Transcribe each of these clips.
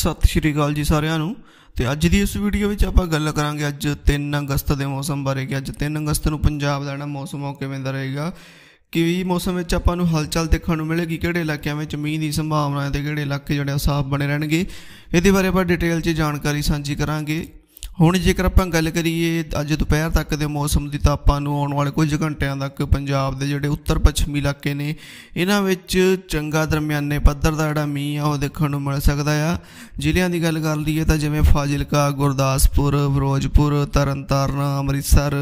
ਸਤਿ ਸ਼੍ਰੀ ਅਕਾਲ ਜੀ ਸਾਰਿਆਂ ਨੂੰ ਤੇ ਅੱਜ ਦੀ ਇਸ ਵੀਡੀਓ ਵਿੱਚ ਆਪਾਂ ਗੱਲ ਕਰਾਂਗੇ ਅੱਜ 3 ਅਗਸਤ ਦੇ ਮੌਸਮ ਬਾਰੇ ਕਿ ਅੱਜ 3 ਅਗਸਤ ਨੂੰ ਪੰਜਾਬ ਦਾ ਮੌਸਮ ਕਿਵੇਂ ਦਾ ਰਹੇਗਾ ਕਿ ਮੌਸਮ ਵਿੱਚ ਆਪਾਂ ਨੂੰ ਹਲਚਲ ਦੇਖਣ ਨੂੰ ਮਿਲੇਗੀ ਕਿਹੜੇ ਇਲਾਕਿਆਂ ਵਿੱਚ ਮੀਂਹ ਦੀ ਸੰਭਾਵਨਾ ਹੈ ਤੇ ਕਿਹੜੇ ਇਲਾਕੇ ਜਿਹੜੇ ਸਾਫ਼ ਬਣੇ ਰਹਿਣਗੇ ਇਹਦੇ ਬਾਰੇ ਆਪਾਂ ਡਿਟੇਲ 'ਚ ਜਾਣਕਾਰੀ ਸਾਂਝੀ ਕਰਾਂਗੇ ਹੁਣ ਜੇਕਰ ਆਪਾਂ ਗੱਲ ਕਰੀਏ ਅੱਜ ਦੁਪਹਿਰ ਤੱਕ ਦੇ ਮੌਸਮ ਦੀ ਤਾਂ ਆਪਾਂ ਨੂੰ ਆਉਣ ਵਾਲੇ ਕੁਝ ਘੰਟਿਆਂ ਤੱਕ ਪੰਜਾਬ ਦੇ ਜਿਹੜੇ ਉੱਤਰ ਪੱਛਮੀ ਇਲਾਕੇ ਨੇ ਇਹਨਾਂ ਵਿੱਚ ਚੰਗਾ ਦਰਮਿਆਨੇ ਪੱਧਰ ਦਾ ਜਿਹੜਾ ਮੀਂਹ ਆ ਉਹ ਦੇਖਣ ਨੂੰ ਮਿਲ ਸਕਦਾ ਆ ਜ਼ਿਲ੍ਹਿਆਂ ਦੀ ਗੱਲ ਕਰ ਲਈਏ ਤਾਂ ਜਿਵੇਂ ਫਾਜ਼ਿਲਕਾ ਗੁਰਦਾਸਪੁਰ ਫਿਰੋਜ਼ਪੁਰ ਤਰਨਤਾਰਨ ਅੰਮ੍ਰਿਤਸਰ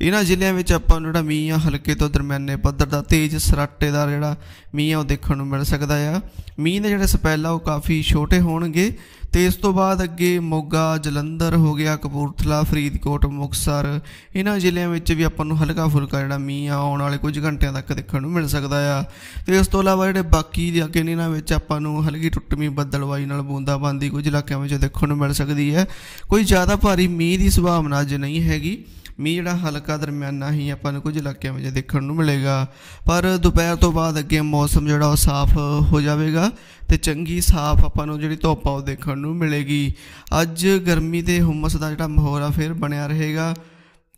ਇਹਨਾਂ ਜ਼ਿਲ੍ਹਿਆਂ ਵਿੱਚ ਆਪਾਂ ਨੂੰ ਜਿਹੜਾ ਮੀਂਹ ਆ ਹਲਕੇ ਤੋਂ ਦਰਮਿਆਨੇ ਪੱਧਰ ਦਾ ਤੇਜ਼ ਸਰਾਟੇ ਦਾ ਜਿਹੜਾ ਮੀਂਹ ਆ ਉਹ ਦੇਖਣ ਨੂੰ ਮਿਲ ਸਕਦਾ ਆ ਮੀਂਹ ਦੇ ਜਿਹੜੇ ਸਪੈਲ ਆ ਉਹ ਕਾਫੀ ਛੋਟੇ ਹੋਣਗੇ ਤੇ ਇਸ ਤੋਂ ਬਾਅਦ ਅੱਗੇ ਮੋਗਾ ਜਲੰਧਰ ਹੋ ਗਿਆ ਕਪੂਰਥਲਾ ਫਰੀਦਕੋਟ ਮੁਕਸਰ ਇਹਨਾਂ ਜ਼ਿਲ੍ਹਿਆਂ ਵਿੱਚ ਵੀ ਆਪਾਂ ਨੂੰ ਹਲਕਾ ਫੁਲਕਾ ਜਿਹੜਾ ਮੀਂਹ ਆਉਣ ਵਾਲੇ ਕੁਝ ਘੰਟਿਆਂ ਤੱਕ ਦੇਖਣ ਨੂੰ ਮਿਲ ਸਕਦਾ ਆ ਤੇ ਇਸ ਤੋਂ ਇਲਾਵਾ ਜਿਹੜੇ ਬਾਕੀ ਦੇ ਅੱਗੇ ਇਹਨਾਂ ਵਿੱਚ ਆਪਾਂ ਨੂੰ ਹਲਕੀ ਟੁੱਟਵੀਂ ਬੱਦਲਵਾਈ ਨਾਲ ਬੂੰਦਾਬਾਂਦੀ ਕੁਝ ਇਲਾਕਿਆਂ ਵਿੱਚ ਦੇਖਣ ਨੂੰ ਮਿਲ ਸਕਦੀ ਹੈ ਕੋਈ ਜ਼ਿਆਦਾ ਭਾਰੀ ਮੀਂਹ ਦੀ ਸੰਭਾਵਨਾ ਅੱਜ ਨਹੀਂ ਹੈਗੀ ਮੀਂਹ ਜਿਹੜਾ ਹਲਕਾ ਦਰਮਿਆਨਾ ਹੀ ਆਪਾਂ ਨੂੰ ਕੁਝ ਇਲਾਕਿਆਂ ਵਿੱਚ ਦੇਖਣ ਨੂੰ ਮਿਲੇਗਾ ਪਰ ਦੁਪਹਿਰ ਤੋਂ ਬਾਅਦ ਅੱਗੇ ਮੌਸਮ ਜਿਹੜਾ ਉਹ ਸਾਫ਼ ਹੋ ਜਾਵੇਗਾ ਤੇ ਚੰਗੀ ਸਾਫ਼ ਆਪਾਂ ਨੂੰ ਜਿਹੜੀ ਧੁੱਪ ਆ ਉਹ ਦੇਖਣ ਨੂੰ ਮਿਲੇਗੀ ਅੱਜ ਗਰਮੀ ਤੇ ਹਮਸ ਦਾ ਜਿਹੜਾ ਮਾਹੌਲ ਆ ਫਿਰ ਬਣਿਆ ਰਹੇਗਾ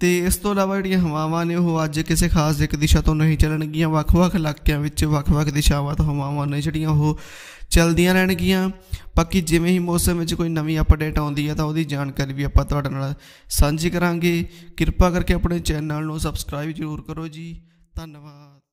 ਤੇ ਇਸ ਤੋਂ ਇਲਾਵਾ ਜਿਹੜੀਆਂ ਹਵਾਵਾਂ ਨੇ ਉਹ ਅੱਜ ਕਿਸੇ ਖਾਸ ਇੱਕ ਦਿਸ਼ਾ ਤੋਂ ਨਹੀਂ ਚੱਲਣਗੀਆਂ ਵੱਖ-ਵੱਖ ਇਲਾਕਿਆਂ ਵਿੱਚ ਵੱਖ-ਵੱਖ ਦਿਸ਼ਾਵਾਂ ਤੋਂ ਹਵਾਵਾਂ ਨੇ ਜਿਹੜੀਆਂ ਉਹ ਚਲਦੀਆਂ ਰਹਿਣਗੀਆਂ ਬਾਕੀ ਜਿਵੇਂ ਹੀ ਮੌਸਮ ਵਿੱਚ ਕੋਈ ਨਵੀਂ ਅਪਡੇਟ ਆਉਂਦੀ ਹੈ ਤਾਂ ਉਹਦੀ ਜਾਣਕਾਰੀ ਵੀ ਆਪਾਂ ਤੁਹਾਡੇ ਨਾਲ ਸਾਂਝੀ ਕਰਾਂਗੇ ਕਿਰਪਾ ਕਰਕੇ ਆਪਣੇ ਚੈਨਲ ਨੂੰ ਸਬਸਕ੍ਰਾਈਬ ਜ਼ਰੂਰ ਕਰੋ ਜੀ ਧੰਨਵਾਦ